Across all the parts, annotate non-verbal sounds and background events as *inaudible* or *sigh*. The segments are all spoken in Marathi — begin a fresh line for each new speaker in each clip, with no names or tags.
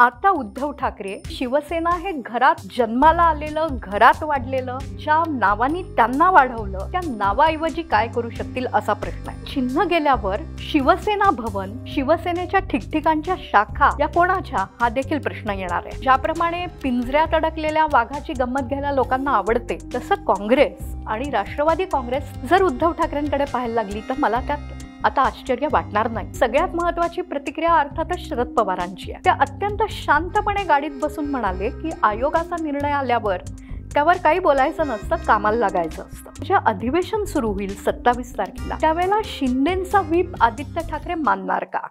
आता उद्धव ठाकरे शिवसेना हे घरात जन्माला आलेलं घरात वाढलेलं ज्या नावानी त्यांना वाढवलं त्या नावाऐवजी काय करू शकतील असा प्रश्न आहे चिन्ह गेल्यावर शिवसेना भवन शिवसेनेच्या ठिकठिकाणच्या शाखा या कोणाच्या हा देखील प्रश्न येणार आहे ज्याप्रमाणे पिंजऱ्यात अडकलेल्या वाघाची गंमत घ्यायला लोकांना आवडते तसं काँग्रेस आणि राष्ट्रवादी काँग्रेस जर उद्धव ठाकरेंकडे पाहायला लागली तर मला त्यात आता आश्चर्य वाटणार नाही सगळ्यात महत्वाची प्रतिक्रिया अर्थातच शरद पवारांची आहे त्या अत्यंत शांतपणे गाडीत बसून म्हणाले की आयोगाचा निर्णय आल्यावर त्यावर काही बोलायचं नसतं कामाला लागायचं असतं जे म्हणजे अधिवेशन सुरू होईल सत्तावीस तारखेला त्यावेळेला शिंदेचा व्हीप आदित्य ठाकरे मानणार का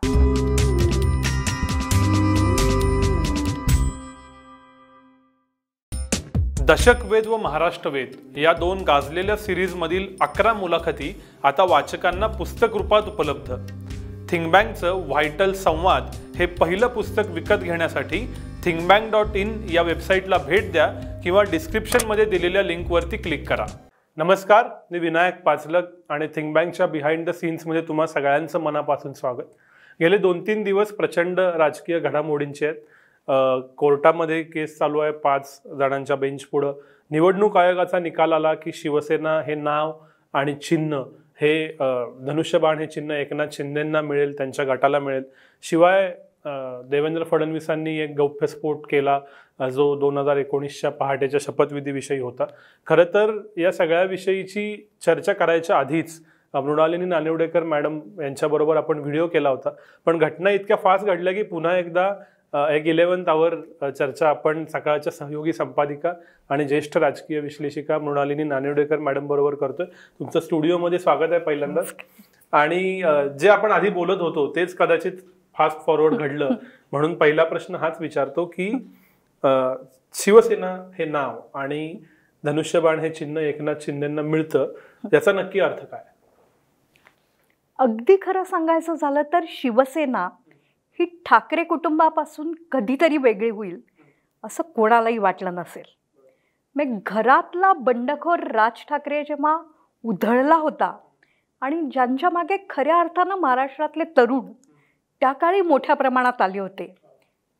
दशकवेद व वेद या दोन गाजलेल्या सिरीजमधील अकरा मुलाखती आता वाचकांना पुस्तक रूपात उपलब्ध थिंगबँकचं व्हायटल संवाद हे पहिलं पुस्तक विकत घेण्यासाठी थिंगबँक डॉट इन या वेबसाईटला भेट द्या किंवा डिस्क्रिप्शनमध्ये दिलेल्या लिंकवरती क्लिक करा नमस्कार मी विनायक पाचलक आणि थिंगबँगच्या बिहाइंड द सीन्समध्ये तुम्हा सगळ्यांचं मनापासून स्वागत गेले दोन तीन दिवस प्रचंड राजकीय घडामोडींचे आहेत कोर्टामध्ये केस चालू आहे पाच जणांच्या बेंच पुढं निवडणूक आयोगाचा निकाल आला की शिवसेना हे नाव आणि चिन्ह हे धनुष्यबाण हे चिन्ह एकनाथ शिंदेंना मिळेल त्यांच्या गटाला मिळेल शिवाय देवेंद्र फडणवीसांनी एक गौप्यस्फोट केला जो दोन हजार एकोणीसच्या पहाटेच्या शपथविधीविषयी होता खरं तर या सगळ्याविषयीची चर्चा करायच्या आधीच मृणालिनी नानिवडेकर मॅडम यांच्याबरोबर आपण व्हिडिओ केला होता पण घटना इतक्या फास्ट घडल्या की पुन्हा एकदा एक इलेव्हन्थ आवर चर्चा आपण सकाळच्या सहयोगी संपादिका आणि ज्येष्ठ राजकीय विश्लेषिका मृणालिनी नानिवडेकर मॅडम बरोबर करतोय तुमचं स्टुडिओमध्ये स्वागत आहे पहिल्यांदाच आणि जे आपण आधी बोलत होतो तेच कदाचित फास्ट फॉरवर्ड घडलं *laughs* म्हणून पहिला प्रश्न हाच विचारतो की शिवसेना हे नाव आणि धनुष्यबाण हे चिन्ह एकनाथ शिंदेना मिळतं याचा नक्की अर्थ काय
अगदी खरं सांगायचं झालं तर शिवसेना ही ठाकरे कुटुंबापासून कधीतरी वेगळी होईल असं कोणालाही वाटलं नसेल मग घरातला बंडखोर राज ठाकरे जेव्हा उधळला होता आणि ज्यांच्या मागे खऱ्या अर्थानं महाराष्ट्रातले तरुण त्या काळी मोठ्या प्रमाणात आले होते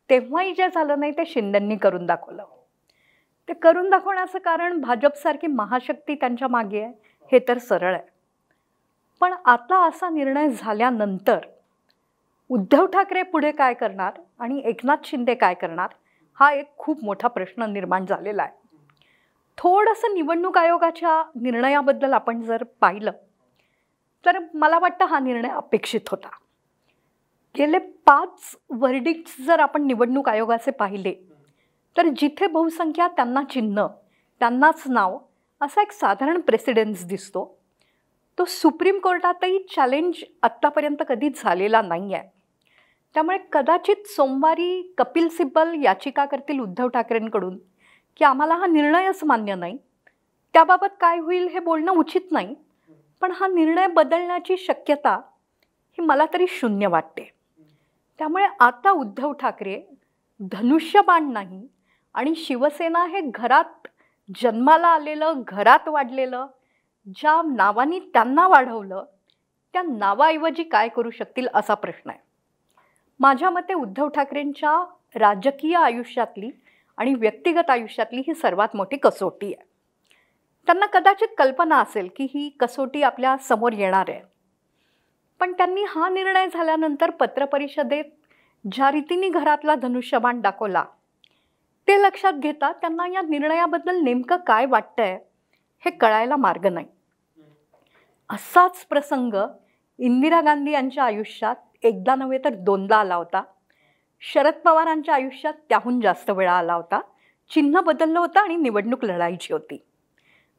तेव्हाही जे झालं नाही ते शिंदेंनी करून दाखवलं ते करून दाखवण्याचं कारण भाजपसारखी महाशक्ती त्यांच्या मागे आहे हे तर सरळ आहे पण आता असा निर्णय झाल्यानंतर उद्धव ठाकरे पुढे काय करणार आणि एकनाथ शिंदे काय करणार हा एक खूप मोठा प्रश्न निर्माण झालेला आहे थोडंसं निवडणूक आयोगाच्या निर्णयाबद्दल आपण जर पाहिलं तर मला वाटतं हा निर्णय अपेक्षित होता गेले पाच वर्डीच जर आपण निवडणूक आयोगाचे पाहिले तर जिथे बहुसंख्या त्यांना चिन्ह त्यांनाच नाव असा एक साधारण प्रेसिडेन्स दिसतो तो सुप्रीम कोर्टातही चॅलेंज आत्तापर्यंत कधीच झालेला नाही आहे त्यामुळे कदाचित सोमवारी कपिल सिब्बल याचिका करतील उद्धव ठाकरेंकडून की आम्हाला हा निर्णयच मान्य नाही त्याबाबत काय होईल हे बोलणं उचित नाही पण हा निर्णय बदलण्याची शक्यता ही मला तरी शून्य वाटते त्यामुळे आता उद्धव ठाकरे धनुष्यबाण नाही आणि शिवसेना हे घरात जन्माला आलेलं घरात वाढलेलं ज्या नावानी त्यांना वाढवलं त्या नावाऐवजी काय करू शकतील असा प्रश्न आहे माझ्या मते उद्धव ठाकरेंच्या राजकीय आयुष्यातली आणि व्यक्तिगत आयुष्यातली ही सर्वात मोठी कसोटी आहे त्यांना कदाचित कल्पना असेल की ही कसोटी आपल्या समोर येणार आहे पण त्यांनी हा निर्णय झाल्यानंतर पत्रपरिषदेत ज्या रीतीने घरातला धनुष्यबाण दाखवला ते लक्षात घेता त्यांना या निर्णयाबद्दल नेमकं काय वाटतंय हे कळायला मार्ग नाही असाच प्रसंग इंदिरा गांधी यांच्या आयुष्यात एकदा नव्हे तर दोनदा आला होता शरद पवारांच्या आयुष्यात त्याहून जास्त वेळा आला होता चिन्ह बदललं होतं आणि निवडणूक लढायची होती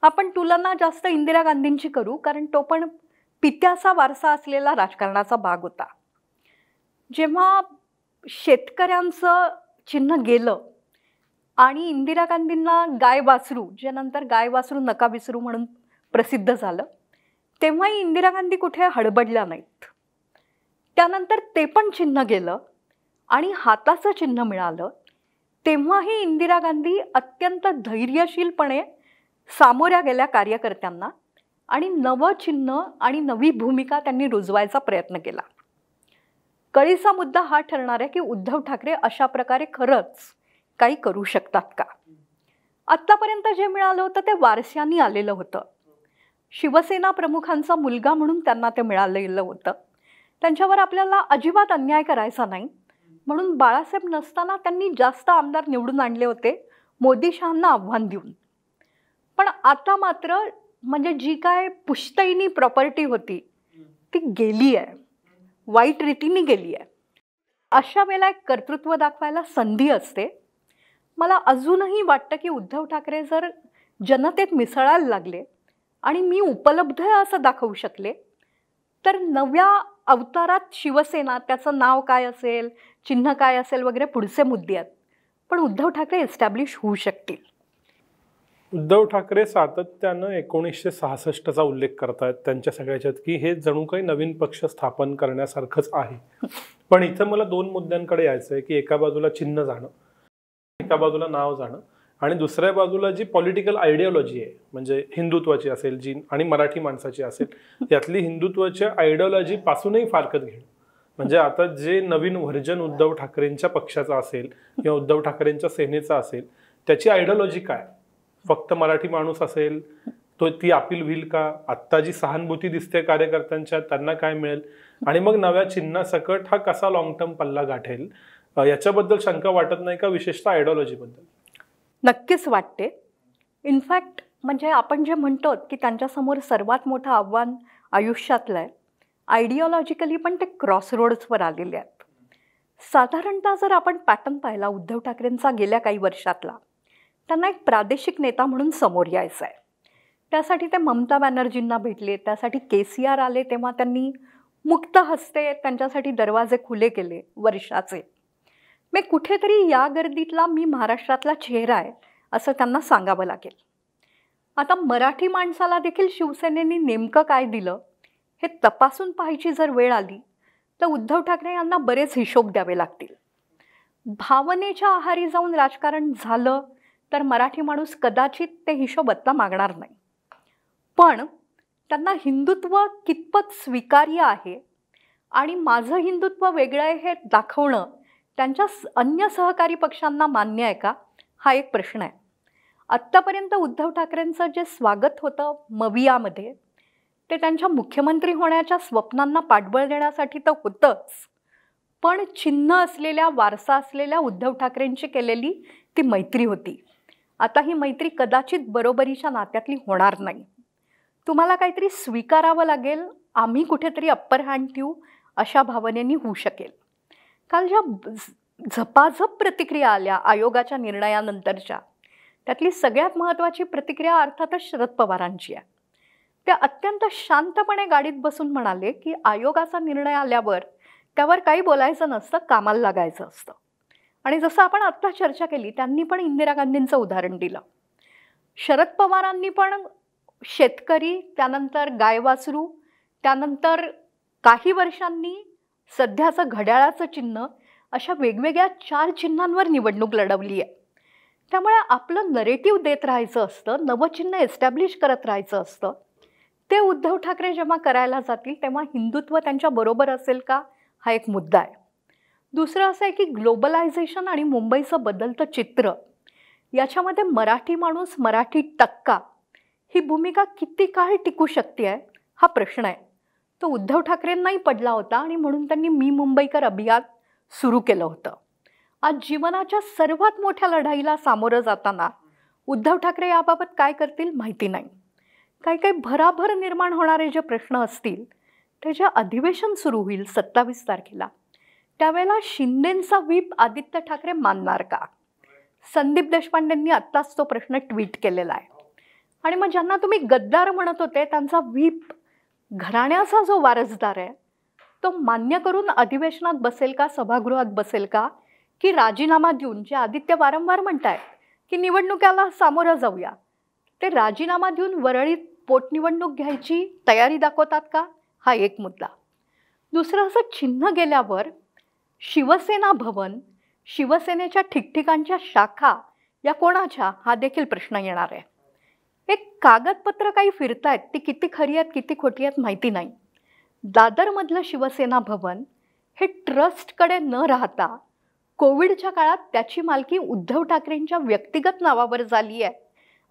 आपण तुलना जास्त इंदिरा गांधींची करू कारण तो पण पित्याचा वारसा असलेला राजकारणाचा भाग होता जेव्हा शेतकऱ्यांचं चिन्ह गेलं आणि इंदिरा गांधींना गाय वासरू ज्यानंतर गाय वासरू नका विसरू म्हणून प्रसिद्ध झालं तेव्हाही इंदिरा गांधी कुठे हडबडल्या नाहीत त्यानंतर ते पण चिन्ह गेलं आणि हाताचं चिन्ह मिळालं तेव्हाही इंदिरा गांधी अत्यंत धैर्यशीलपणे सामोऱ्या गेल्या कार्यकर्त्यांना आणि नवं चिन्ह आणि नवी भूमिका त्यांनी रुजवायचा प्रयत्न केला कळीचा मुद्दा हा ठरणार आहे की उद्धव ठाकरे अशा प्रकारे खरंच काही करू शकतात का आत्तापर्यंत जे मिळालं होतं ते वारस्यांनी आलेलं होतं शिवसेना प्रमुखांचा मुलगा म्हणून त्यांना ते मिळालेलं होतं त्यांच्यावर आपल्याला अजिबात अन्याय करायचा नाही म्हणून बाळासाहेब नसताना त्यांनी जास्त आमदार निवडून आणले होते मोदी शहांना आव्हान देऊन पण आता मात्र म्हणजे जी काय पुश्तैनी प्रॉपर्टी होती ती गेली आहे वाईट रीतीने गेली आहे अशा वेळेला एक कर्तृत्व दाखवायला संधी असते मला अजूनही वाटतं की उद्धव ठाकरे जर जनतेत मिसळायला लागले आणि मी उपलब्ध आहे असं दाखवू शकले तर नव्या अवतारात शिवसेना त्याचं नाव काय असेल चिन्ह काय असेल वगैरे पुढचे मुद्दे आहेत पण उद्धव ठाकरे एस्टॅब्लिश होऊ शकतील
उद्धव ठाकरे सातत्यानं एकोणीसशे सहासष्टचा उल्लेख आहेत त्यांच्या सगळ्याच्यात की हे जणू काही नवीन पक्ष स्थापन करण्यासारखंच आहे पण इथं मला दोन मुद्द्यांकडे यायचं आहे की एका बाजूला चिन्ह जाणं एका बाजूला नाव जाणं आणि दुसऱ्या बाजूला जी पॉलिटिकल आयडियोलॉजी आहे म्हणजे हिंदुत्वाची असेल जी आणि मराठी माणसाची असेल त्यातली हिंदुत्वाच्या आयडियोलॉजी पासूनही फारकत घेणं म्हणजे आता जे नवीन व्हर्जन उद्धव ठाकरेंच्या पक्षाचा असेल किंवा उद्धव ठाकरेंच्या सेनेचा असेल त्याची आयडियोलॉजी काय फक्त मराठी माणूस असेल तो ती अपील होईल का आत्ता जी सहानुभूती दिसते कार्यकर्त्यांच्या त्यांना काय मिळेल आणि मग नव्या सकट हा कसा लॉंग टर्म पल्ला गाठेल याच्याबद्दल शंका वाटत नाही का विशेषतः आयडियोलॉजीबद्दल
नक्कीच वाटते इनफॅक्ट म्हणजे आपण जे म्हणतो की त्यांच्यासमोर सर्वात मोठं आव्हान आयुष्यातलं आहे आयडिओलॉजिकली पण ते क्रॉस रोड्सवर आलेले आहेत साधारणतः जर आपण पॅटर्न पाहिला उद्धव ठाकरेंचा गेल्या काही वर्षातला त्यांना एक प्रादेशिक नेता म्हणून समोर यायचं आहे त्यासाठी ते ममता बॅनर्जींना भेटले त्यासाठी के सी आर आले तेव्हा त्यांनी मुक्त हस्ते त्यांच्यासाठी दरवाजे खुले केले वर्षाचे मी कुठेतरी या गर्दीतला मी महाराष्ट्रातला चेहरा आहे असं त्यांना सांगावं लागेल आता मराठी माणसाला देखील शिवसेनेने नेमकं काय दिलं हे तपासून पाहायची जर वेळ आली तर उद्धव ठाकरे यांना बरेच हिशोब द्यावे लागतील भावनेच्या आहारी जाऊन राजकारण झालं तर मराठी माणूस कदाचित ते हिशोब मागणार नाही पण त्यांना हिंदुत्व कितपत स्वीकार्य आहे आणि माझं हिंदुत्व वेगळं आहे हे दाखवणं त्यांच्या अन्य सहकारी पक्षांना मान्य आहे का हा एक प्रश्न आहे आत्तापर्यंत उद्धव ठाकरेंचं जे स्वागत होतं मवियामध्ये ते त्यांच्या मुख्यमंत्री होण्याच्या स्वप्नांना पाठबळ देण्यासाठी तर होतंच पण चिन्ह असलेल्या वारसा असलेल्या उद्धव ठाकरेंची केलेली ती मैत्री होती आता ही मैत्री कदाचित बरोबरीच्या नात्यातली होणार नाही तुम्हाला काहीतरी स्वीकारावं लागेल आम्ही कुठेतरी अप्पर हँड ठेवू अशा भावनेनी होऊ शकेल काल ज्या झपाझप प्रतिक्रिया आल्या आयोगाच्या निर्णयानंतरच्या त्यातली सगळ्यात महत्त्वाची प्रतिक्रिया अर्थातच शरद पवारांची आहे त्या अत्यंत शांतपणे गाडीत बसून म्हणाले की आयोगाचा निर्णय आल्यावर त्यावर काही बोलायचं नसतं कामाला लागायचं असतं आणि जसं आपण आत्ता चर्चा केली त्यांनी पण इंदिरा गांधींचं उदाहरण दिलं शरद पवारांनी पण शेतकरी त्यानंतर गायवासरू त्यानंतर काही वर्षांनी सध्याचं घड्याळाचं चिन्ह अशा वेगवेगळ्या चार चिन्हांवर निवडणूक लढवली आहे त्यामुळे आपलं नरेटिव्ह देत राहायचं असतं नवचिन्ह एस्टॅब्लिश करत राहायचं असतं ते उद्धव ठाकरे जेव्हा करायला जातील तेव्हा हिंदुत्व त्यांच्या बरोबर असेल का हा एक मुद्दा आहे दुसरं असं आहे की ग्लोबलायझेशन आणि मुंबईचं बदलतं चित्र याच्यामध्ये मराठी माणूस मराठी टक्का ही भूमिका किती काळ टिकू शकते आहे हा प्रश्न आहे तो उद्धव ठाकरेंनाही पडला होता आणि म्हणून त्यांनी मी मुंबईकर अभियान सुरू केलं होतं आज जीवनाच्या सर्वात मोठ्या लढाईला सामोरं जाताना उद्धव ठाकरे याबाबत काय करतील माहिती नाही काही काही भराभर निर्माण होणारे जे प्रश्न असतील त्याचे अधिवेशन सुरू होईल सत्तावीस तारखेला त्यावेळेला शिंदेंचा व्हीप आदित्य ठाकरे मानणार का संदीप देशपांडेंनी आत्ताच तो प्रश्न ट्विट केलेला आहे आणि मग ज्यांना तुम्ही गद्दार म्हणत होते त्यांचा व्हीप घराण्याचा जो वारसदार आहे तो मान्य करून अधिवेशनात बसेल का सभागृहात बसेल का की राजीनामा देऊन जे आदित्य वारंवार म्हणत आहेत की निवडणुकाला सामोरं जाऊया ते राजीनामा देऊन वरळीत पोटनिवडणूक घ्यायची तयारी दाखवतात का हा एक मुद्दा दुसरं असं चिन्ह गेल्यावर शिवसेना भवन शिवसेनेच्या ठिकठिकाणच्या शाखा या कोणाच्या हा देखील प्रश्न येणार आहे एक कागदपत्र काही फिरतायत ती किती खरी आहेत किती खोटी आहेत माहिती नाही दादरमधलं शिवसेना भवन हे ट्रस्टकडे न राहता कोविडच्या काळात त्याची मालकी उद्धव ठाकरेंच्या व्यक्तिगत नावावर झाली आहे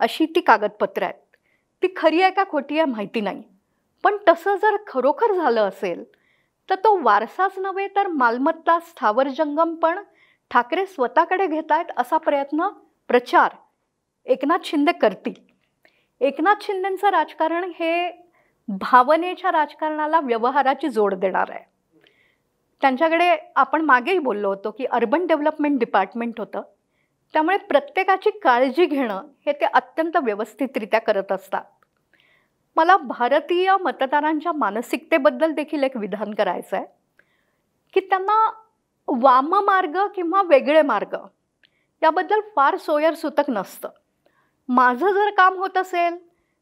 अशी ती कागदपत्रं आहेत ती खरी आहे का खोटी आहे माहिती नाही पण तसं जर खरोखर झालं असेल तर तो वारसाच नव्हे तर मालमत्ता स्थावर जंगम पण ठाकरे स्वतःकडे घेत आहेत असा प्रयत्न प्रचार एकनाथ शिंदे करतील एकनाथ शिंदेचं राजकारण हे भावनेच्या राजकारणाला व्यवहाराची जोड देणार आहे त्यांच्याकडे आपण मागेही बोललो होतो की अर्बन डेव्हलपमेंट डिपार्टमेंट होतं त्यामुळे प्रत्येकाची काळजी घेणं हे ते अत्यंत व्यवस्थितरित्या करत असतात मला भारतीय मतदारांच्या मानसिकतेबद्दल देखील एक विधान करायचं आहे की त्यांना वाममार्ग किंवा वेगळे मार्ग याबद्दल फार सोयरसूतक नसतं माझं जर काम होत असेल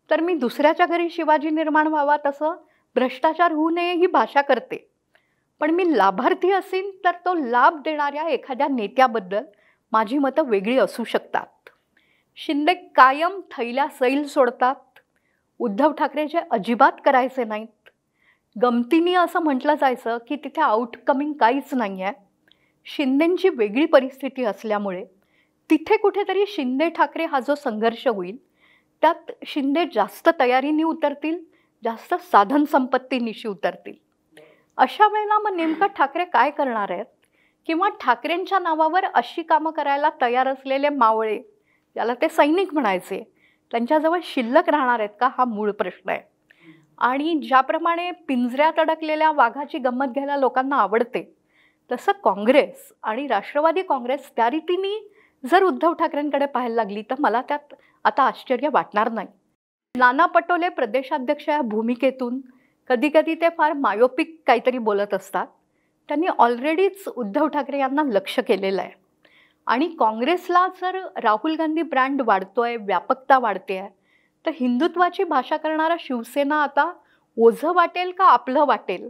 तर मी दुसऱ्याच्या घरी शिवाजी निर्माण व्हावा तसं भ्रष्टाचार होऊ नये ही भाषा करते पण मी लाभार्थी असेन तर तो लाभ देणाऱ्या एखाद्या नेत्याबद्दल माझी मतं वेगळी असू शकतात शिंदे कायम थैल्या सैल सोडतात उद्धव ठाकरे जे अजिबात करायचे नाहीत गमतीने असं म्हटलं जायचं की तिथे आउटकमिंग काहीच नाही आहे शिंदेंची वेगळी परिस्थिती असल्यामुळे तिथे कुठेतरी शिंदे ठाकरे हा जो संघर्ष होईल त्यात शिंदे जास्त तयारीने उतरतील जास्त साधन संपत्तीनिशी उतरतील अशा वेळेला मग नेमकं ठाकरे काय करणार आहेत किंवा ठाकरेंच्या नावावर अशी कामं करायला तयार असलेले मावळे ज्याला ते सैनिक म्हणायचे त्यांच्याजवळ शिल्लक राहणार आहेत का हा मूळ प्रश्न आहे आणि ज्याप्रमाणे पिंजऱ्यात अडकलेल्या वाघाची गंमत घ्यायला लोकांना आवडते तसं काँग्रेस आणि राष्ट्रवादी काँग्रेस त्या रीतीने जर उद्धव ठाकरेंकडे पाहायला लागली तर मला त्यात आता आश्चर्य वाटणार नाही नाना पटोले प्रदेशाध्यक्ष या भूमिकेतून कधीकधी ते फार मायोपिक काहीतरी बोलत असतात त्यांनी ऑलरेडीच उद्धव ठाकरे यांना लक्ष केलेलं आहे आणि काँग्रेसला जर राहुल गांधी ब्रँड वाढतो आहे व्यापकता वाढते आहे तर हिंदुत्वाची भाषा करणारा शिवसेना आता ओझं वाटेल का आपलं वाटेल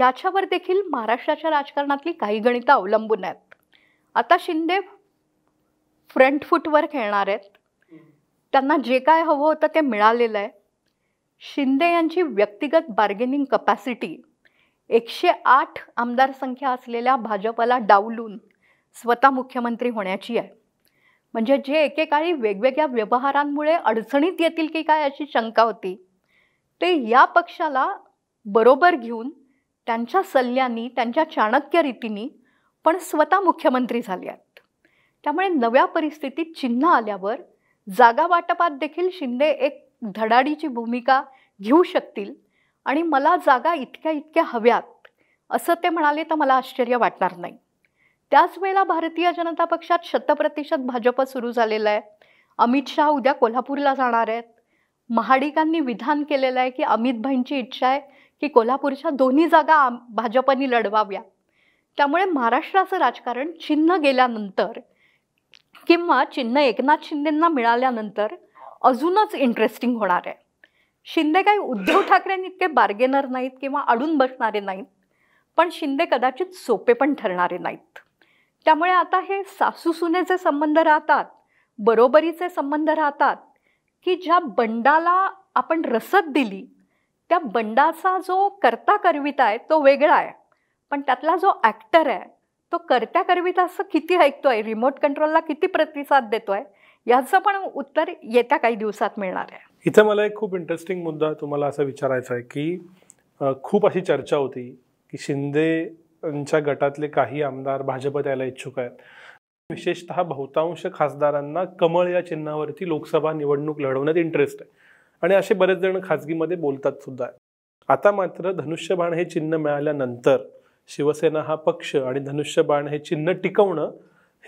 याच्यावर देखील महाराष्ट्राच्या राजकारणातली काही गणितं अवलंबून आहेत आता शिंदे फ्रंट फुटवर खेळणार आहेत त्यांना जे काय हवं होतं ते मिळालेलं आहे शिंदे यांची व्यक्तिगत बार्गेनिंग कपॅसिटी एकशे आठ आमदार संख्या असलेल्या भाजपला डावलून स्वतः मुख्यमंत्री होण्याची आहे म्हणजे जे एकेकाळी वेगवेगळ्या व्यवहारांमुळे अडचणीत येतील की काय अशी शंका होती ते या पक्षाला बरोबर घेऊन त्यांच्या सल्ल्यांनी त्यांच्या चाणक्य रीतीने पण स्वतः मुख्यमंत्री झाले आहेत त्यामुळे नव्या परिस्थितीत चिन्ह आल्यावर जागा वाटपात देखील शिंदे एक धडाडीची भूमिका घेऊ शकतील आणि मला जागा इतक्या इतक्या हव्यात असं ते म्हणाले तर मला आश्चर्य वाटणार नाही त्याच वेळेला भारतीय जनता पक्षात शतप्रतिशत भाजप सुरू झालेलं आहे अमित शहा उद्या कोल्हापूरला जाणार आहेत महाडिकांनी विधान केलेलं आहे की अमित भाईंची इच्छा आहे की कोल्हापूरच्या दोन्ही जागा भाजपनी लढवाव्या त्यामुळे महाराष्ट्राचं राजकारण चिन्ह गेल्यानंतर किंवा चिन्ह एकनाथ शिंदेंना मिळाल्यानंतर अजूनच इंटरेस्टिंग होणार आहे शिंदे काही उद्धव *laughs* ठाकरेंनी इतके बार्गेनर नाहीत किंवा अडून बसणारे नाहीत पण शिंदे कदाचित सोपे पण ठरणारे नाहीत त्यामुळे आता हे सासूसुनेचे संबंध राहतात बरोबरीचे संबंध राहतात की ज्या बंडाला आपण रसद दिली त्या बंडाचा जो करता करविता आहे तो वेगळा आहे पण त्यातला जो ॲक्टर आहे तो करत्या करविता असं किती ऐकतोय रिमोट कंट्रोलला किती प्रतिसाद देतोय याचं पण उत्तर येत्या काही दिवसात मिळणार आहे
इथं मला एक खूप इंटरेस्टिंग मुद्दा तुम्हाला असं विचारायचा आहे की खूप अशी चर्चा होती की शिंदेच्या गटातले काही आमदार भाजप यायला इच्छुक आहेत विशेषतः बहुतांश खासदारांना कमळ या चिन्हावरती लोकसभा निवडणूक लढवण्यात इंटरेस्ट आहे आणि असे बरेच जण खाजगीमध्ये बोलतात सुद्धा आता मात्र धनुष्यबाण हे चिन्ह मिळाल्यानंतर शिवसेना हा पक्ष आणि धनुष्यबाण हे चिन्ह टिकवणं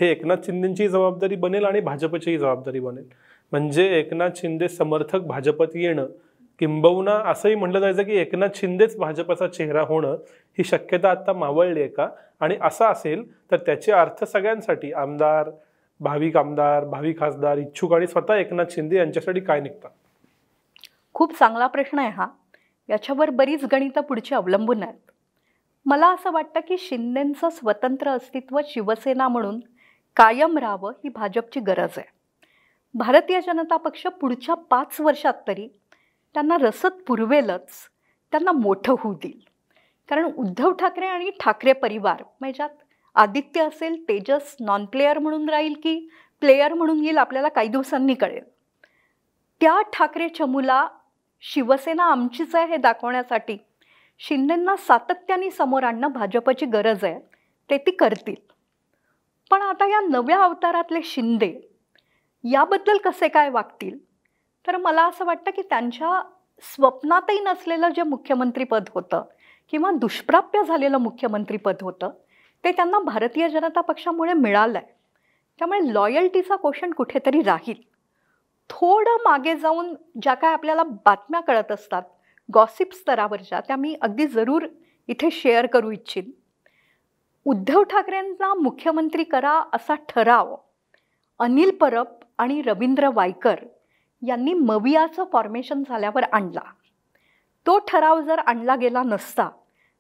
हे एकनाथ शिंदेंची जबाबदारी बनेल आणि भाजपचीही जबाबदारी बनेल म्हणजे एकनाथ शिंदे समर्थक भाजपात येणं किंबहुना असंही म्हटलं जायचं की एकनाथ शिंदेच भाजपचा चेहरा होणं ही शक्यता आता मावळली आहे का आणि असा असेल तर त्याचे अर्थ सगळ्यांसाठी आमदार भाविक आमदार भावी खासदार इच्छुक आणि स्वतः एकनाथ शिंदे यांच्यासाठी काय निघतात
खूप चांगला प्रश्न आहे हा याच्यावर बरीच गणितं पुढची अवलंबून आहेत मला असं वाटतं की शिंदेंचं स्वतंत्र अस्तित्व शिवसेना म्हणून कायम राहावं ही भाजपची गरज आहे भारतीय जनता पक्ष पुढच्या पाच वर्षात तरी त्यांना रसद पुरवेलच त्यांना मोठं होऊ देईल कारण उद्धव ठाकरे आणि ठाकरे परिवार म्हणजे आदित्य असेल तेजस नॉन प्लेयर म्हणून राहील की प्लेयर म्हणून येईल आपल्याला काही दिवसांनी कळेल त्या ठाकरे चमूला शिवसेना आमचीच आहे हे दाखवण्यासाठी शिंदेंना सातत्याने समोर आणणं भाजपची गरज आहे ते ती करतील पण आता या नव्या अवतारातले शिंदे याबद्दल कसे काय वागतील तर मला असं वाटतं की त्यांच्या स्वप्नातही नसलेलं जे मुख्यमंत्रीपद होतं किंवा दुष्प्राप्य झालेलं मुख्यमंत्रीपद होतं ते त्यांना भारतीय जनता पक्षामुळे मिळालं आहे त्यामुळे लॉयल्टीचा क्वेश्चन कुठेतरी राहील थोडं मागे जाऊन ज्या काय आपल्याला बातम्या कळत असतात गॉसिप स्तरावरच्या त्या मी अगदी जरूर इथे शेअर करू इच्छित उद्धव ठाकरेंचा मुख्यमंत्री करा असा ठराव अनिल परब आणि रवींद्र वायकर यांनी मवियाचं फॉर्मेशन झाल्यावर आणला तो ठराव जर आणला गेला नसता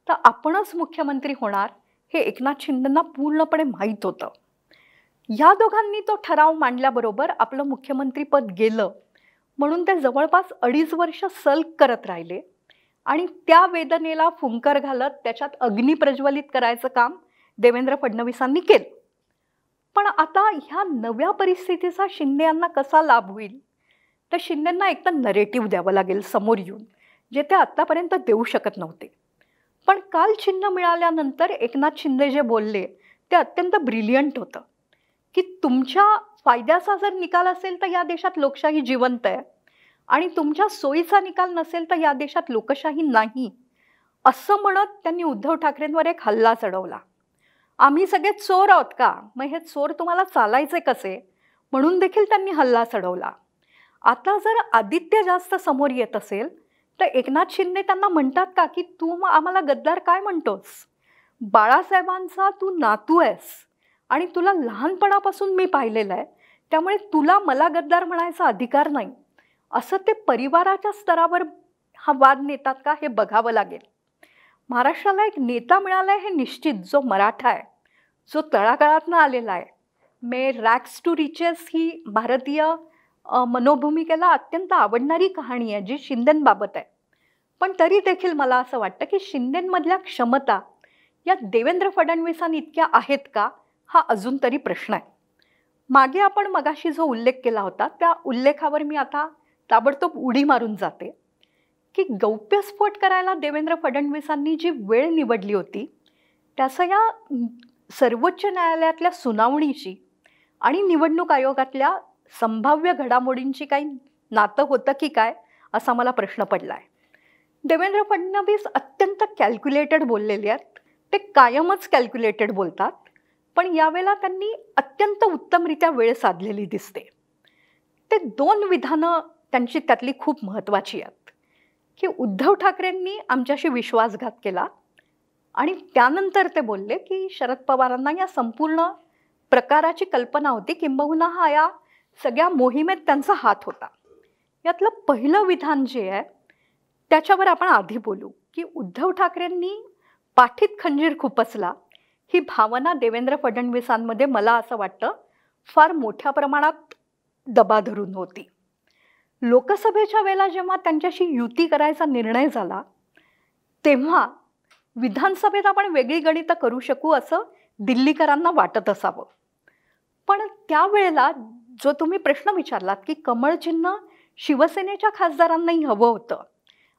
तर आपणच मुख्यमंत्री होणार हे एकनाथ शिंदेंना पूर्णपणे माहीत होतं या दोघांनी तो ठराव मांडल्याबरोबर आपलं मुख्यमंत्रीपद गेलं म्हणून ते जवळपास अडीच वर्ष सल्क करत राहिले आणि त्या वेदनेला फुंकर घालत त्याच्यात अग्नी प्रज्वलित करायचं काम देवेंद्र फडणवीसांनी केलं पण आता ह्या नव्या परिस्थितीचा शिंदे यांना कसा लाभ होईल तर शिंदेंना एक तर नरेटिव्ह द्यावं लागेल समोर येऊन जे ते आत्तापर्यंत देऊ शकत नव्हते पण काल चिन्ह मिळाल्यानंतर एकनाथ शिंदे जे बोलले ते अत्यंत ब्रिलियंट होतं की तुमच्या फायद्याचा जर निकाल असेल तर या देशात लोकशाही जिवंत आहे आणि तुमच्या सोयीचा निकाल नसेल तर या देशात लोकशाही नाही असं म्हणत त्यांनी उद्धव ठाकरेंवर एक हल्ला चढवला आम्ही सगळे चोर आहोत का मग हे चोर तुम्हाला चालायचे कसे म्हणून देखील त्यांनी हल्ला चढवला आता जर आदित्य जास्त समोर येत असेल तर एकनाथ शिंदे त्यांना म्हणतात का की तू मग आम्हाला गद्दार काय म्हणतोस बाळासाहेबांचा तू नातू आहेस आणि तुला लहानपणापासून मी पाहिलेलं आहे त्यामुळे तुला मला गद्दार म्हणायचा अधिकार नाही असं ते परिवाराच्या स्तरावर हा वाद नेतात का हे बघावं लागेल महाराष्ट्राला एक नेता मिळाला आहे हे निश्चित जो मराठा आहे जो तळागाळातनं आलेला आहे मे रॅक्स टू रिचेस ही भारतीय मनोभूमिकेला अत्यंत आवडणारी कहाणी आहे जी शिंदेंबाबत आहे पण तरी देखील मला असं वाटतं की शिंदेंमधल्या क्षमता या देवेंद्र फडणवीसांनी इतक्या आहेत का हा अजून तरी प्रश्न आहे मागे आपण मगाशी जो उल्लेख केला होता त्या उल्लेखावर मी आता ताबडतोब उडी मारून जाते की गौप्यस्फोट करायला देवेंद्र फडणवीसांनी जी वेळ निवडली होती त्याचं या सर्वोच्च न्यायालयातल्या सुनावणीशी आणि निवडणूक आयोगातल्या संभाव्य घडामोडींची काही नातं होतं की काय असा मला प्रश्न पडला आहे देवेंद्र फडणवीस अत्यंत कॅल्क्युलेटेड बोललेले आहेत ते कायमच कॅल्क्युलेटेड बोलतात पण यावेळेला त्यांनी अत्यंत उत्तमरित्या वेळ साधलेली दिसते ते दोन विधानं त्यांची त्यातली खूप महत्त्वाची आहेत की उद्धव ठाकरेंनी आमच्याशी विश्वासघात केला आणि त्यानंतर ते बोलले की शरद पवारांना या संपूर्ण प्रकाराची कल्पना होती किंबहुना हा या सगळ्या मोहिमेत त्यांचा हात होता यातलं पहिलं विधान जे आहे त्याच्यावर आपण आधी बोलू की उद्धव ठाकरेंनी पाठीत खंजीर खुपसला ही भावना देवेंद्र फडणवीसांमध्ये मला असं वाटतं फार मोठ्या प्रमाणात दबा धरून होती लोकसभेच्या वेळेला जेव्हा त्यांच्याशी युती करायचा निर्णय झाला तेव्हा विधानसभेत आपण वेगळी गणितं करू शकू असं दिल्लीकरांना वाटत असावं पण त्यावेळेला जो तुम्ही प्रश्न विचारलात की कमळचिन्ह शिवसेनेच्या खासदारांनाही हवं होतं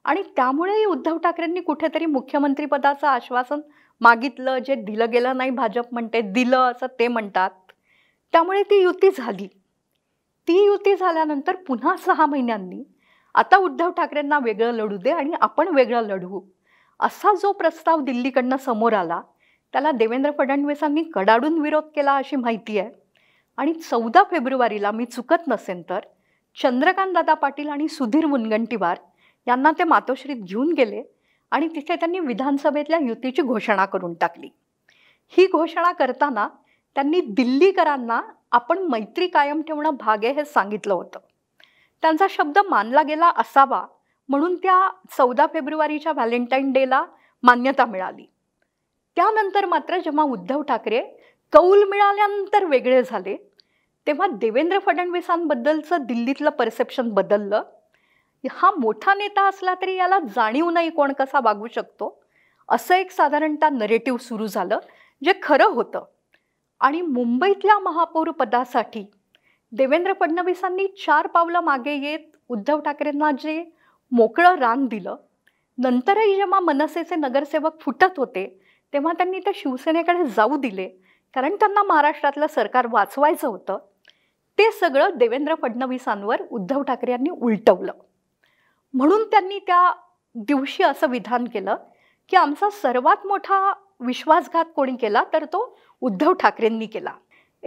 आणि त्यामुळे उद्धव ठाकरेंनी कुठेतरी मुख्यमंत्रीपदाचं आश्वासन मागितलं जे दिलं गेलं नाही भाजप म्हणते दिलं असं ते म्हणतात त्यामुळे ती युती झाली ती युती झाल्यानंतर पुन्हा सहा महिन्यांनी आता उद्धव ठाकरेंना वेगळं लढू दे आणि आपण वेगळं लढवू असा जो प्रस्ताव दिल्लीकडनं समोर आला त्याला देवेंद्र फडणवीसांनी कडाडून विरोध केला अशी माहिती आहे आणि चौदा फेब्रुवारीला मी चुकत नसेन तर चंद्रकांतदादा पाटील आणि सुधीर मुनगंटीवार यांना ते मातोश्रीत घेऊन गेले आणि तिथे त्यांनी विधानसभेतल्या युतीची घोषणा करून टाकली ही घोषणा करताना त्यांनी दिल्लीकरांना आपण मैत्री कायम ठेवणं भाग आहे हे सांगितलं होतं त्यांचा शब्द मानला गेला असावा म्हणून त्या चौदा फेब्रुवारीच्या व्हॅलेंटाईन डेला मान्यता मिळाली त्यानंतर मात्र जेव्हा उद्धव ठाकरे कौल मिळाल्यानंतर वेगळे झाले तेव्हा देवेंद्र फडणवीसांबद्दलचं दिल्लीतलं परसेप्शन बदललं हा मोठा नेता असला तरी याला जाणीव नाही कोण कसा वागू शकतो असं एक साधारणतः नरेटिव्ह सुरू झालं जे खरं होतं आणि मुंबईतल्या महापौर पदासाठी देवेंद्र फडणवीसांनी चार पावलं मागे येत उद्धव ठाकरेंना जे मोकळं रान दिलं नंतरही जेव्हा मनसेचे नगरसेवक फुटत होते तेव्हा त्यांनी ते शिवसेनेकडे जाऊ दिले कारण त्यांना महाराष्ट्रातलं सरकार वाचवायचं होतं ते सगळं देवेंद्र फडणवीसांवर उद्धव ठाकरे यांनी उलटवलं म्हणून त्यांनी त्या दिवशी असं विधान केलं की आमचा सर्वात मोठा विश्वासघात कोणी केला तर तो उद्धव ठाकरेंनी केला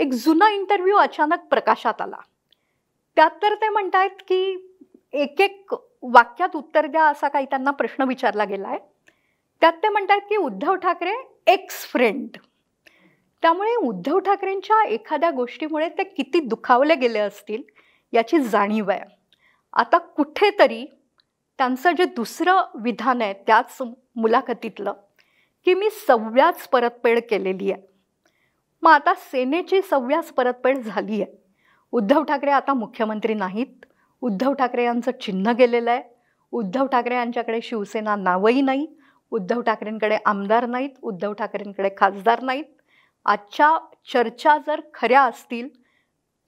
एक जुना इंटरव्ह्यू अचानक प्रकाशात आला त्यात तर ते म्हणतायत की एक एक वाक्यात उत्तर द्या असा काही त्यांना प्रश्न विचारला गेला आहे त्यात ते आहेत की उद्धव ठाकरे एक्स फ्रेंड त्यामुळे उद्धव ठाकरेंच्या एखाद्या गोष्टीमुळे ते किती दुखावले गेले असतील याची जाणीव आहे आता कुठेतरी त्यांचं जे दुसरं विधान आहे त्याच मुलाखतीतलं की मी सव्याच परतफेड केलेली आहे मग आता सेनेची सव्याच परतफेड झाली आहे उद्धव ठाकरे आता मुख्यमंत्री नाहीत उद्धव ठाकरे यांचं चिन्ह गेलेलं आहे उद्धव ठाकरे यांच्याकडे शिवसेना नावही नाही उद्धव ठाकरेंकडे आमदार नाहीत उद्धव ठाकरेंकडे खासदार नाहीत आजच्या चर्चा जर खऱ्या असतील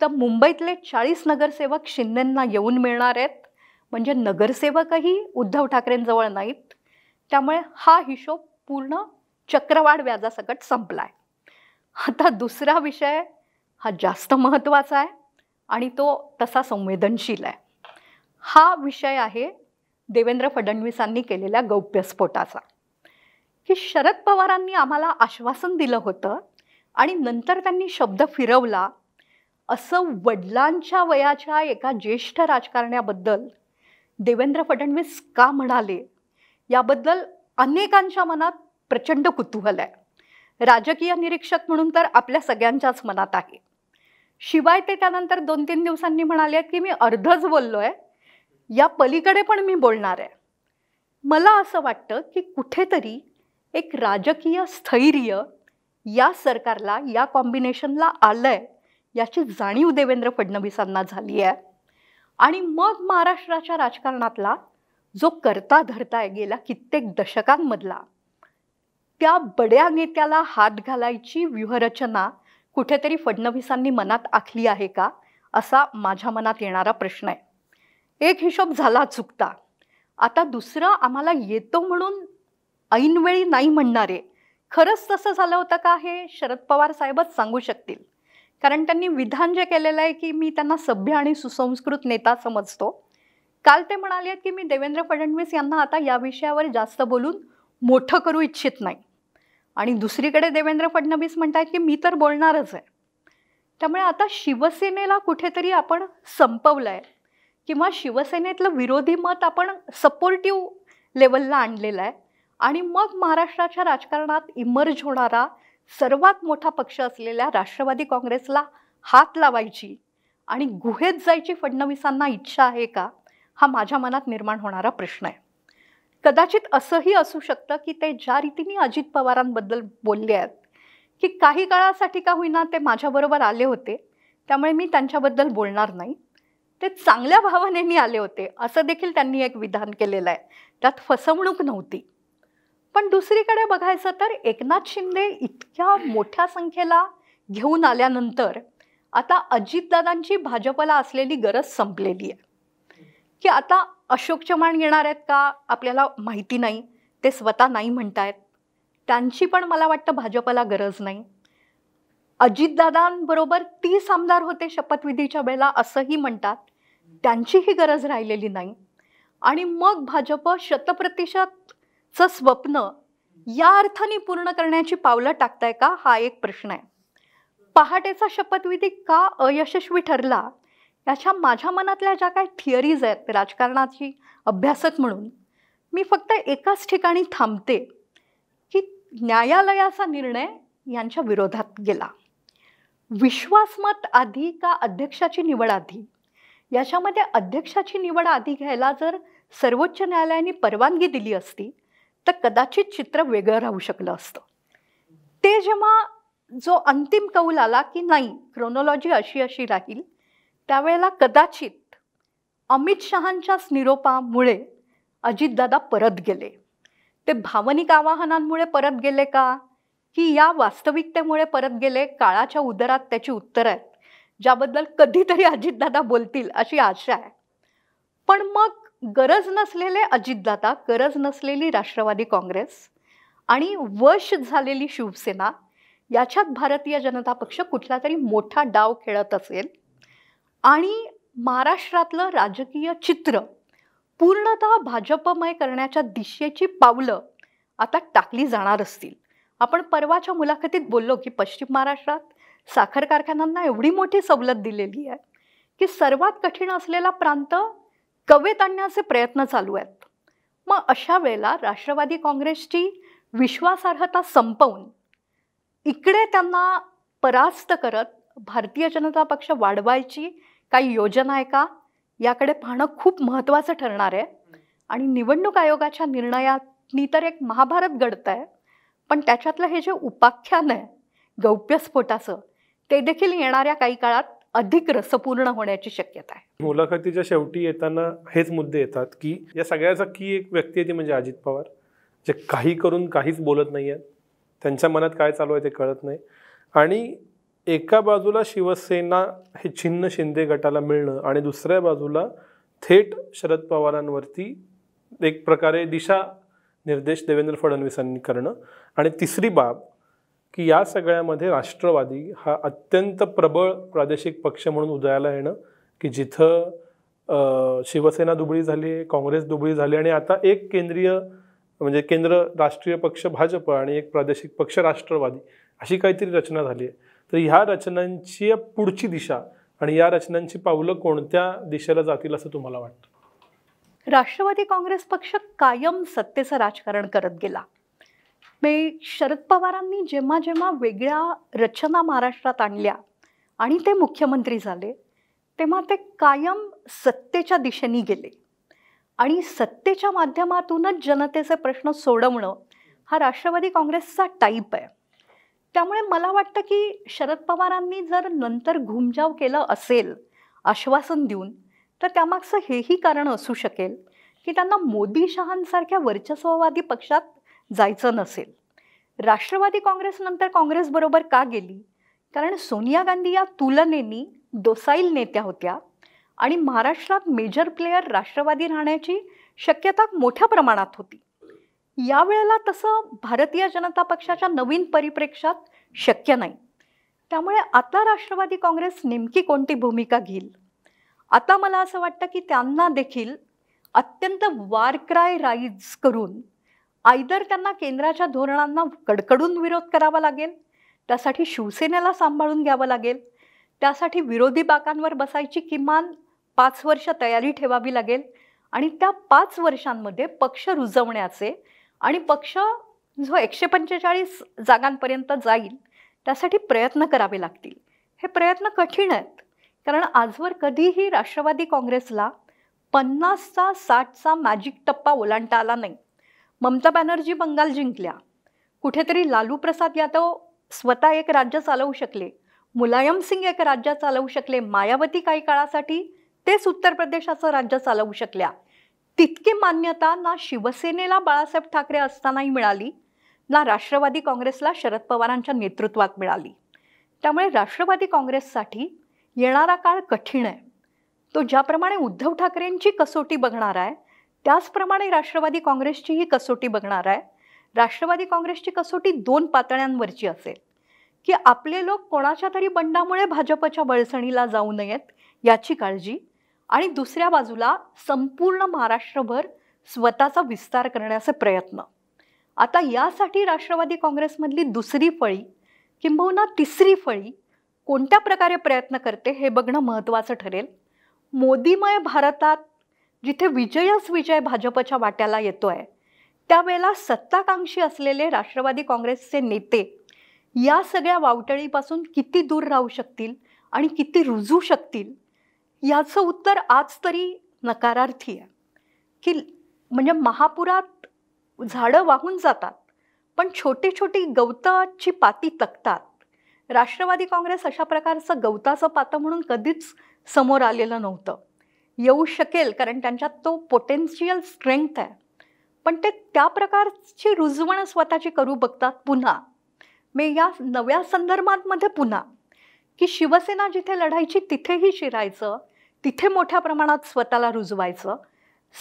तर मुंबईतले चाळीस नगरसेवक शिंदेंना येऊन मिळणार आहेत म्हणजे नगरसेवकही उद्धव ठाकरेंजवळ नाहीत त्यामुळे हा हिशोब पूर्ण चक्रवाढ व्याजासकट संपला आहे आता दुसरा विषय हा जास्त महत्त्वाचा आहे आणि तो तसा संवेदनशील आहे हा विषय आहे देवेंद्र फडणवीसांनी केलेल्या गौप्यस्फोटाचा की शरद पवारांनी आम्हाला आश्वासन दिलं होतं आणि नंतर त्यांनी शब्द फिरवला असं वडिलांच्या वयाच्या एका ज्येष्ठ राजकारण्याबद्दल देवेंद्र फडणवीस का म्हणाले याबद्दल अनेकांच्या मनात प्रचंड कुतूहल आहे राजकीय निरीक्षक म्हणून तर आपल्या सगळ्यांच्याच मनात आहे शिवाय ते त्यानंतर दोन तीन दिवसांनी म्हणाले आहेत की मी अर्धच बोललो आहे या पलीकडे पण मी बोलणार आहे मला असं वाटतं की कुठेतरी एक राजकीय स्थैर्य या सरकारला या कॉम्बिनेशनला आलं आहे याची जाणीव देवेंद्र फडणवीसांना झाली आहे आणि मग महाराष्ट्राच्या राजकारणातला जो करता धरताय गेला कित्येक दशकांमधला त्या बड्या नेत्याला हात घालायची व्यूहरचना कुठेतरी फडणवीसांनी मनात आखली आहे का असा माझ्या मनात येणारा प्रश्न आहे एक हिशोब झाला चुकता आता दुसरं आम्हाला येतो म्हणून ऐनवेळी नाही म्हणणारे खरंच तसं झालं होतं का हे शरद पवार साहेबच सांगू शकतील कारण त्यांनी विधान जे केलेलं आहे की मी त्यांना सभ्य आणि सुसंस्कृत नेता समजतो काल ते म्हणाले की मी देवेंद्र फडणवीस यांना आता या विषयावर जास्त बोलून मोठं करू इच्छित नाही आणि दुसरीकडे देवेंद्र फडणवीस आहेत की मी तर बोलणारच आहे त्यामुळे आता शिवसेनेला कुठेतरी आपण संपवलं आहे किंवा शिवसेनेतलं विरोधी मत आपण सपोर्टिव्ह लेवलला आणलेलं आहे आणि मग महाराष्ट्राच्या राजकारणात इमर्ज होणारा सर्वात मोठा पक्ष असलेल्या राष्ट्रवादी काँग्रेसला हात लावायची आणि गुहेत जायची फडणवीसांना इच्छा आहे का हा माझ्या मनात निर्माण होणारा प्रश्न आहे कदाचित असंही असू शकतं की ते ज्या रीतीने अजित पवारांबद्दल बोलले आहेत की काही काळासाठी का होईना ते माझ्याबरोबर आले होते त्यामुळे मी त्यांच्याबद्दल बोलणार नाही ते चांगल्या भावनेने आले होते असं देखील त्यांनी एक विधान केलेलं आहे त्यात फसवणूक नव्हती पण दुसरीकडे बघायचं तर एकनाथ शिंदे इतक्या मोठ्या संख्येला घेऊन आल्यानंतर आता अजितदादांची भाजपला असलेली गरज संपलेली आहे की आता अशोक चव्हाण येणार आहेत का आपल्याला माहिती नाही ते स्वतः नाही म्हणतायत त्यांची पण मला वाटतं भाजपला गरज नाही अजितदादांबरोबर तीस आमदार होते शपथविधीच्या वेळेला असंही म्हणतात त्यांचीही गरज राहिलेली नाही आणि मग भाजप शतप्रतिशत चं स्वप्न या अर्थाने पूर्ण करण्याची पावलं टाकताय का हा एक प्रश्न आहे पहाटेचा शपथविधी का अयशस्वी ठरला याच्या माझ्या मनातल्या ज्या काही थिअरीज आहेत राजकारणाची अभ्यासक म्हणून मी फक्त एकाच ठिकाणी थांबते की न्यायालयाचा निर्णय यांच्या विरोधात गेला विश्वासमत आधी का अध्यक्षाची निवड आधी याच्यामध्ये अध्यक्षाची निवड आधी घ्यायला जर सर्वोच्च न्यायालयाने परवानगी दिली असती तर कदाचित चित्र वेगळं राहू शकलं असतं ते जेव्हा जो अंतिम कौल आला की नाही क्रोनॉलॉजी अशी अशी राहील त्यावेळेला कदाचित अमित शहांच्याच निरोपामुळे अजितदादा परत गेले ते भावनिक आवाहनांमुळे परत गेले का की या वास्तविकतेमुळे परत गेले काळाच्या उदरात त्याची उत्तरं आहेत ज्याबद्दल कधीतरी अजितदादा बोलतील अशी आशा आहे पण मग गरज नसलेले अजितदादा गरज नसलेली राष्ट्रवादी काँग्रेस आणि वश झालेली शिवसेना याच्यात भारतीय जनता पक्ष कुठला तरी मोठा डाव खेळत असेल आणि महाराष्ट्रातलं राजकीय चित्र पूर्णतः भाजपमय करण्याच्या दिशेची पावलं आता टाकली जाणार असतील आपण परवाच्या मुलाखतीत बोललो की पश्चिम महाराष्ट्रात साखर कारखान्यांना एवढी मोठी सवलत दिलेली आहे की सर्वात कठीण असलेला प्रांत कवेत आणण्याचे प्रयत्न चालू आहेत मग अशा वेळेला राष्ट्रवादी काँग्रेसची विश्वासार्हता संपवून इकडे त्यांना परास्त करत भारतीय जनता पक्ष वाढवायची काही योजना आहे का याकडे पाहणं खूप महत्त्वाचं ठरणार आहे आणि निवडणूक आयोगाच्या निर्णयातनी तर एक महाभारत घडत आहे पण त्याच्यातलं हे जे उपाख्यान आहे गौप्यस्फोटाचं ते देखील येणाऱ्या काही काळात अधिक रसपूर्ण होण्याची शक्यता आहे
मुलाखतीच्या शेवटी येताना हेच मुद्दे येतात की या सगळ्याचा की एक व्यक्ती आहे ती म्हणजे अजित पवार जे काही करून काहीच बोलत नाही आहेत त्यांच्या मनात काय चालू आहे ते कळत नाही आणि एका बाजूला शिवसेना हे छिन्न शिंदे गटाला मिळणं आणि दुसऱ्या बाजूला थेट शरद पवारांवरती एक प्रकारे दिशा निर्देश देवेंद्र फडणवीसांनी करणं आणि तिसरी बाब की या सगळ्यामध्ये राष्ट्रवादी हा अत्यंत प्रबळ प्रादेशिक पक्ष म्हणून उदयाला येणं की जिथं शिवसेना दुबळी झाली काँग्रेस दुबळी झाली आणि आता एक केंद्रीय म्हणजे केंद्र राष्ट्रीय पक्ष भाजप आणि एक प्रादेशिक पक्ष राष्ट्रवादी अशी काहीतरी रचना झाली आहे तर ह्या रचनांची पुढची दिशा आणि या रचनांची पावलं कोणत्या दिशेला जातील असं तुम्हाला वाटतं
राष्ट्रवादी काँग्रेस पक्ष कायम सत्तेचं राजकारण करत गेला शरद पवारांनी जेव्हा जेव्हा वेगळ्या रचना महाराष्ट्रात आणल्या आणि ते मुख्यमंत्री झाले तेव्हा ते कायम सत्तेच्या दिशेने गेले आणि सत्तेच्या माध्यमातूनच जनतेचे प्रश्न सोडवणं हा राष्ट्रवादी काँग्रेसचा टाईप आहे त्यामुळे मला वाटतं की शरद पवारांनी जर नंतर घुमजाव केलं असेल आश्वासन देऊन तर त्यामागचं हेही कारण असू शकेल की त्यांना मोदी शहांसारख्या वर्चस्ववादी पक्षात जायचं नसेल राष्ट्रवादी काँग्रेसनंतर काँग्रेसबरोबर का गेली कारण सोनिया गांधी या तुलनेनी दोसाईल नेत्या होत्या आणि महाराष्ट्रात मेजर प्लेयर राष्ट्रवादी राहण्याची शक्यता मोठ्या प्रमाणात होती यावेळेला तसं भारतीय जनता पक्षाच्या नवीन परिप्रेक्षात शक्य नाही त्यामुळे आता राष्ट्रवादी काँग्रेस नेमकी कोणती भूमिका घेईल आता मला असं वाटतं की त्यांना देखील अत्यंत वारक्राय राईज करून आयदर त्यांना केंद्राच्या धोरणांना कडकडून विरोध करावा लागेल त्यासाठी शिवसेनेला सांभाळून घ्यावं लागेल त्यासाठी विरोधी बाकांवर बसायची किमान पाच वर्ष तयारी ठेवावी लागेल आणि त्या पाच वर्षांमध्ये पक्ष रुजवण्याचे आणि पक्ष जो एकशे पंचेचाळीस जागांपर्यंत जाईल त्यासाठी प्रयत्न करावे लागतील हे प्रयत्न कठीण आहेत कारण आजवर कधीही राष्ट्रवादी काँग्रेसला पन्नासचा साठचा मॅजिक टप्पा ओलांडता आला नाही ममता बॅनर्जी बंगाल जिंकल्या कुठेतरी लालू प्रसाद यादव स्वतः एक राज्य चालवू शकले मुलायम सिंग एक राज्य चालवू शकले मायावती काही काळासाठी तेच उत्तर प्रदेशाचं राज्य चालवू शकल्या तितकी मान्यता ना शिवसेनेला बाळासाहेब ठाकरे असतानाही मिळाली ना राष्ट्रवादी काँग्रेसला शरद पवारांच्या नेतृत्वात मिळाली त्यामुळे राष्ट्रवादी काँग्रेससाठी येणारा काळ कठीण आहे तो ज्याप्रमाणे उद्धव ठाकरेंची कसोटी बघणार आहे त्याचप्रमाणे राष्ट्रवादी काँग्रेसची ही कसोटी बघणार आहे राष्ट्रवादी काँग्रेसची कसोटी दोन पातळ्यांवरची असेल की आपले लोक कोणाच्या तरी बंडामुळे भाजपच्या बळसणीला जाऊ नयेत याची काळजी आणि दुसऱ्या बाजूला संपूर्ण महाराष्ट्रभर स्वतःचा विस्तार करण्याचे प्रयत्न आता यासाठी राष्ट्रवादी काँग्रेसमधली दुसरी फळी किंबहुना तिसरी फळी कोणत्या प्रकारे प्रयत्न करते हे बघणं महत्त्वाचं ठरेल मोदीमय भारतात जिथे विजयच विजय भाजपच्या वाट्याला येतो आहे त्यावेळेला सत्ताकांक्षी असलेले राष्ट्रवादी काँग्रेसचे नेते या सगळ्या वावटळीपासून किती दूर राहू शकतील आणि किती रुजू शकतील याचं उत्तर आज तरी नकारार्थी आहे की म्हणजे महापुरात झाडं वाहून जातात पण छोटी छोटी गवताची पाती तकतात राष्ट्रवादी काँग्रेस अशा प्रकारचं गवताचं पातं म्हणून कधीच समोर आलेलं नव्हतं येऊ शकेल कारण त्यांच्यात तो पोटेन्शियल स्ट्रेंथ आहे पण ते त्या प्रकारची रुजवण स्वतःची करू बघतात पुन्हा मी या नव्या संदर्भांमध्ये पुन्हा की शिवसेना जिथे लढायची तिथेही शिरायचं तिथे मोठ्या प्रमाणात स्वतःला रुजवायचं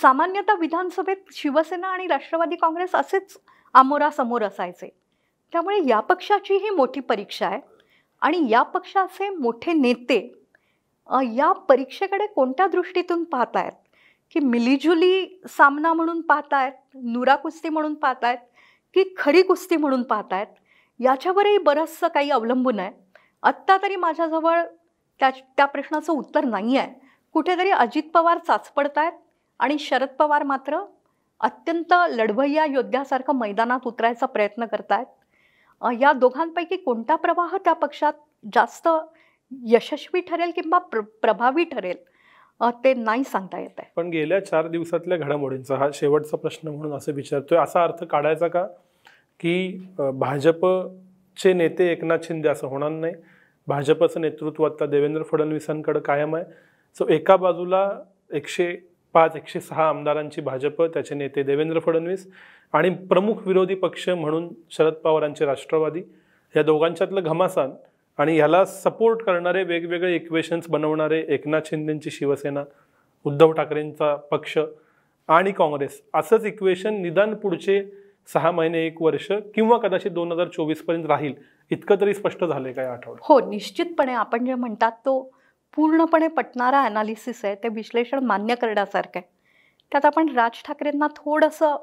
सामान्यतः विधानसभेत शिवसेना आणि राष्ट्रवादी काँग्रेस असेच आमोरासमोर असायचे त्यामुळे या पक्षाची ही मोठी परीक्षा आहे आणि या पक्षाचे मोठे नेते या परीक्षेकडे कोणत्या दृष्टीतून पाहतायत की मिलीजुली सामना म्हणून पाहतायत नुरा कुस्ती म्हणून पाहतायत की खरी कुस्ती म्हणून पाहतायत याच्यावरही बरंचसं काही अवलंबून आहे आत्ता तरी माझ्याजवळ त्या त्या प्रश्नाचं उत्तर नाही आहे कुठेतरी अजित पवार आहेत आणि शरद पवार मात्र अत्यंत लढवय्या योद्ध्यासारखं मैदानात उतरायचा प्रयत्न आहेत या दोघांपैकी कोणता प्रवाह त्या पक्षात जास्त यशस्वी ठरेल किंवा प्र प्रभावी ठरेल ते नाही सांगता येत आहे
पण गेल्या चार दिवसातल्या घडामोडींचा हा शेवटचा प्रश्न म्हणून असं विचारतोय असा अर्थ काढायचा का की भाजपचे नेते एकनाथ शिंदे असं होणार नाही भाजपचं नेतृत्व आता देवेंद्र फडणवीसांकडे कायम आहे सो एका बाजूला एकशे पाच एकशे सहा आमदारांची भाजप त्याचे नेते देवेंद्र फडणवीस आणि प्रमुख विरोधी पक्ष म्हणून शरद पवारांचे राष्ट्रवादी या दोघांच्यातलं घमासान आणि ह्याला सपोर्ट करणारे वेगवेगळे इक्वेशन्स बनवणारे एकनाथ शिंदेंची शिवसेना उद्धव ठाकरेंचा पक्ष आणि काँग्रेस असंच इक्वेशन निदान पुढचे सहा महिने एक वर्ष किंवा कदाचित दोन हजार चोवीस पर्यंत राहील इतकं तरी स्पष्ट झालंय काय आठवड
हो निश्चितपणे आपण जे म्हणतात तो पूर्णपणे पटणारा अनालिसिस आहे ते विश्लेषण मान्य करण्यासारखं आहे त्यात आपण राज ठाकरेंना थोडंसं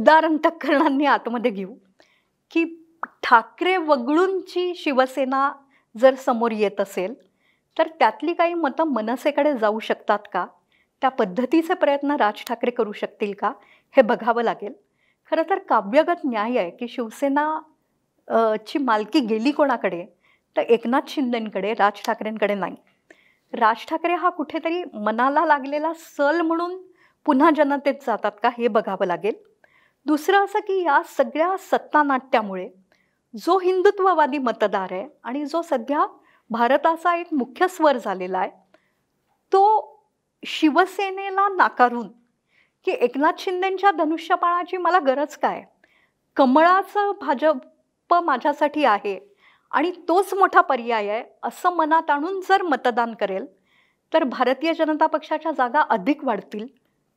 उदाहरण टक्करणांनी आतमध्ये घेऊ की ठाकरे वगळूंची शिवसेना जर समोर येत असेल तर त्यातली काही मतं मनसेकडे जाऊ शकतात का त्या पद्धतीचे प्रयत्न राज ठाकरे करू शकतील का हे बघावं लागेल खरं तर काव्यगत न्याय आहे की शिवसेना ची मालकी गेली कोणाकडे तर एकनाथ शिंदेंकडे राज ठाकरेंकडे नाही राज ठाकरे हा कुठेतरी मनाला लागलेला सल म्हणून पुन्हा जनतेत जातात का हे बघावं लागेल दुसरं असं की या सगळ्या सत्तानाट्यामुळे जो हिंदुत्ववादी मतदार आहे आणि जो सध्या भारताचा एक मुख्य स्वर झालेला आहे तो शिवसेनेला नाकारून की एकनाथ शिंदेंच्या धनुष्यपाणाची मला गरज काय कमळाचं भाजप माझ्यासाठी आहे आणि तोच मोठा पर्याय आहे असं मनात आणून जर मतदान करेल तर भारतीय जनता पक्षाच्या जागा अधिक वाढतील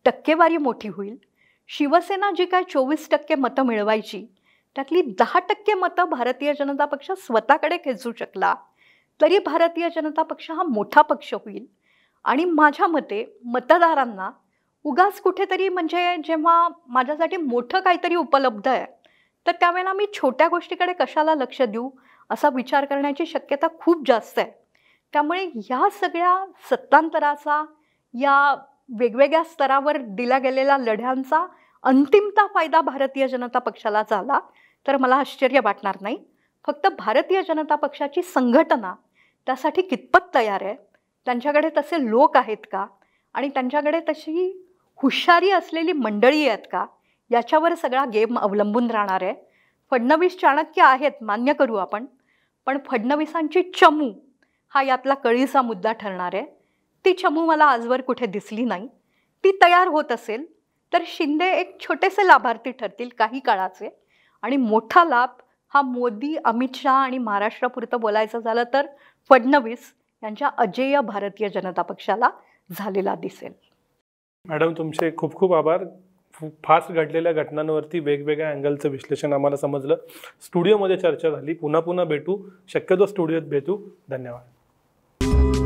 टक्केवारी मोठी होईल शिवसेना जी काय चोवीस टक्के मतं मिळवायची त्यातली दहा टक्के मतं भारतीय जनता पक्ष स्वतःकडे खेचू शकला तरी भारतीय जनता पक्ष हा मोठा पक्ष होईल आणि माझ्या मते मतदारांना उगाच कुठेतरी म्हणजे जेव्हा माझ्यासाठी मोठं काहीतरी उपलब्ध आहे तर त्यावेळेला मी छोट्या गोष्टीकडे कशाला लक्ष देऊ असा विचार करण्याची शक्यता खूप जास्त आहे त्यामुळे ह्या सगळ्या सत्तांतराचा या वेगवेगळ्या स्तरावर दिल्या गेलेल्या लढ्यांचा अंतिमता फायदा भारतीय जनता पक्षाला झाला तर मला आश्चर्य वाटणार नाही फक्त भारतीय जनता पक्षाची संघटना त्यासाठी कितपत तयार आहे त्यांच्याकडे तसे लोक आहेत का आणि त्यांच्याकडे तशी हुशारी असलेली मंडळी आहेत का याच्यावर सगळा गेम अवलंबून राहणार आहे फडणवीस चाणक्य आहेत मान्य करू आपण पण फडणवीसांची चमू हा यातला कळीचा मुद्दा ठरणार आहे ती चमू मला आजवर कुठे दिसली नाही ती तयार होत असेल तर शिंदे एक छोटेसे लाभार्थी ठरतील काही काळाचे आणि मोठा लाभ हा मोदी अमित शहा आणि महाराष्ट्रापुरतं बोलायचं झालं तर फडणवीस यांच्या अजेय भारतीय जनता पक्षाला झालेला दिसेल
मॅडम तुमचे खूप खूप आभार फास्ट घडलेल्या घटनांवरती वेगवेगळ्या अँगलचं विश्लेषण आम्हाला समजलं स्टुडिओमध्ये चर्चा झाली पुन्हा पुन्हा भेटू शक्यतो स्टुडिओत भेटू धन्यवाद